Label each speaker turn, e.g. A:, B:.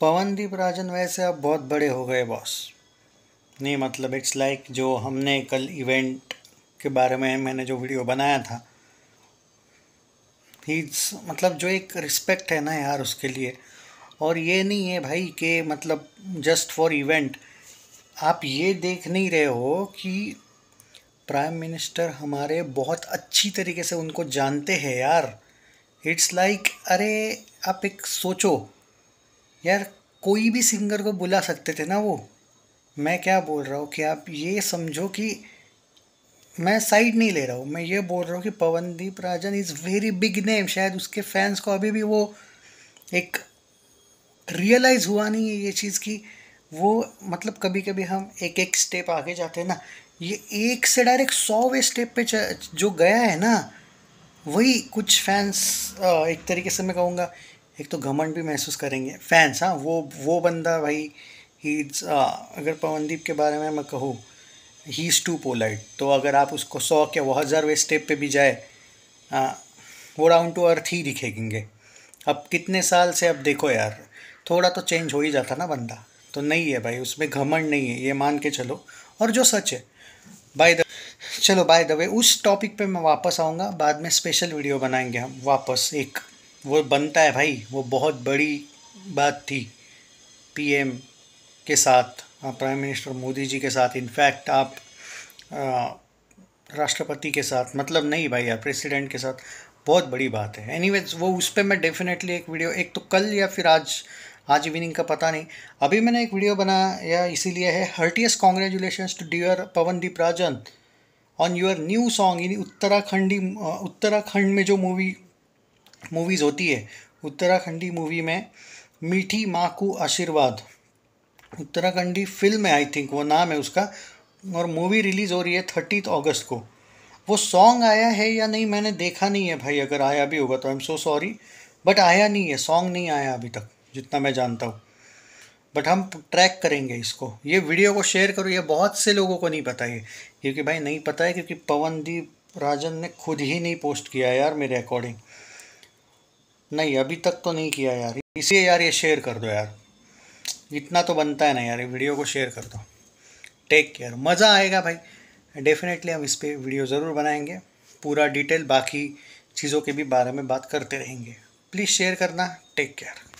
A: पवनदीप राजन वैसे अब बहुत बड़े हो गए बॉस नहीं मतलब इट्स लाइक like जो हमने कल इवेंट के बारे में मैंने जो वीडियो बनाया था ही मतलब जो एक रिस्पेक्ट है ना यार उसके लिए और ये नहीं है भाई कि मतलब जस्ट फॉर इवेंट आप ये देख नहीं रहे हो कि प्राइम मिनिस्टर हमारे बहुत अच्छी तरीके से उनको जानते हैं यार इट्स लाइक like, अरे आप एक सोचो यार कोई भी सिंगर को बुला सकते थे ना वो मैं क्या बोल रहा हूँ कि आप ये समझो कि मैं साइड नहीं ले रहा हूँ मैं ये बोल रहा हूँ कि Pawandeep Rajan is very big name शायद उसके फैंस को अभी भी वो एक रियलाइज़ हुआ नहीं है ये चीज़ की वो मतलब कभी कभी हम एक एक स्टेप आगे जाते हैं ना ये एक से डायरेक्ट सौवे स्टेप पे जो गया है ना वही कुछ फैंस एक तरीके से मैं कहूँगा एक तो घमंड भी महसूस करेंगे फैंस हाँ वो वो बंदा भाई ही अगर पवनदीप के बारे में मैं कहूँ ही इज़ टू पोलाइट तो अगर आप उसको सौ के वो हज़ारवें स्टेप पे भी जाए आ, वो डाउन टू अर्थ ही दिखेंगे अब कितने साल से अब देखो यार थोड़ा तो चेंज हो ही जाता ना बंदा तो नहीं है भाई उसमें घमंड नहीं है ये मान के चलो और जो सच है बाय द चलो बाय द वे उस टॉपिक पे मैं वापस आऊँगा बाद में स्पेशल वीडियो बनाएंगे हम वापस एक वो बनता है भाई वो बहुत बड़ी बात थी पीएम के साथ प्राइम मिनिस्टर मोदी जी के साथ इनफैक्ट आप राष्ट्रपति के साथ मतलब नहीं भाई यार प्रेसिडेंट के साथ बहुत बड़ी बात है एनी वो उस पर मैं डेफिनेटली एक वीडियो एक तो कल या फिर आज आज इवनिंग का पता नहीं अभी मैंने एक वीडियो बनाया इसीलिए है heartiest congratulation to dear Pawandeep Rajan on your new song in Uttarakhandi Uttarakhand में जो मूवी मूवीज़ होती है उत्तराखंडी मूवी में मीठी माँ को आशीर्वाद उत्तराखंडी फिल्म है आई थिंक वो नाम है उसका और मूवी रिलीज़ हो रही है थर्टीथ अगस्त को वो सॉन्ग आया है या नहीं मैंने देखा नहीं है भाई अगर आया भी होगा तो I am so sorry but आया नहीं है सॉन्ग नहीं आया अभी तक जितना मैं जानता हूँ बट हम ट्रैक करेंगे इसको ये वीडियो को शेयर करो ये बहुत से लोगों को नहीं पता ये क्योंकि भाई नहीं पता है क्योंकि पवनदीप राजन ने खुद ही नहीं पोस्ट किया यार मेरे अकॉर्डिंग नहीं अभी तक तो नहीं किया यार इसलिए यार ये शेयर कर दो यार इतना तो बनता है ना यार ये वीडियो को शेयर कर दो टेक केयर मज़ा आएगा भाई डेफिनेटली हम इस पर वीडियो ज़रूर बनाएंगे पूरा डिटेल बाकी चीज़ों के भी बारे में बात करते रहेंगे प्लीज़ शेयर करना टेक केयर